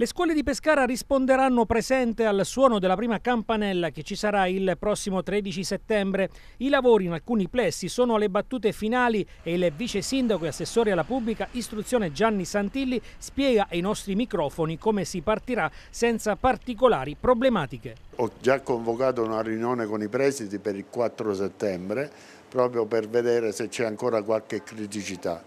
Le scuole di Pescara risponderanno presente al suono della prima campanella che ci sarà il prossimo 13 settembre. I lavori in alcuni plessi sono alle battute finali e il vice sindaco e assessore alla pubblica istruzione Gianni Santilli spiega ai nostri microfoni come si partirà senza particolari problematiche. Ho già convocato una riunione con i presidi per il 4 settembre proprio per vedere se c'è ancora qualche criticità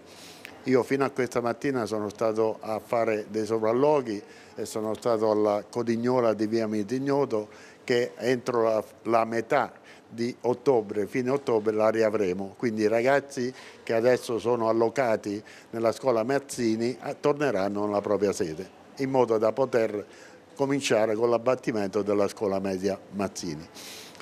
io fino a questa mattina sono stato a fare dei sopralloghi e sono stato alla Codignola di Via Mitignoto che entro la, la metà di ottobre, fine ottobre la riavremo, quindi i ragazzi che adesso sono allocati nella scuola Mazzini eh, torneranno nella propria sede in modo da poter cominciare con l'abbattimento della scuola media Mazzini.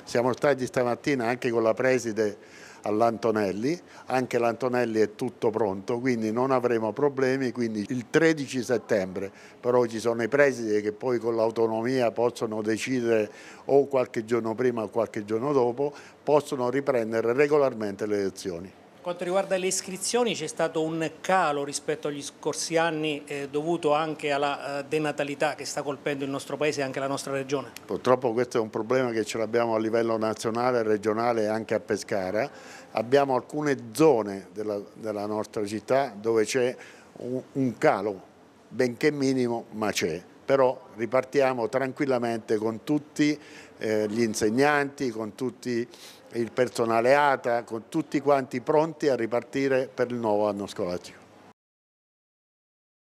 Siamo stati stamattina anche con la preside all'Antonelli, anche l'Antonelli è tutto pronto, quindi non avremo problemi, quindi il 13 settembre, però ci sono i presidi che poi con l'autonomia possono decidere o qualche giorno prima o qualche giorno dopo, possono riprendere regolarmente le elezioni quanto riguarda le iscrizioni c'è stato un calo rispetto agli scorsi anni eh, dovuto anche alla eh, denatalità che sta colpendo il nostro paese e anche la nostra regione? Purtroppo questo è un problema che ce l'abbiamo a livello nazionale, regionale e anche a Pescara. Abbiamo alcune zone della, della nostra città dove c'è un, un calo, benché minimo, ma c'è però ripartiamo tranquillamente con tutti eh, gli insegnanti, con tutto il personale ATA, con tutti quanti pronti a ripartire per il nuovo anno scolastico.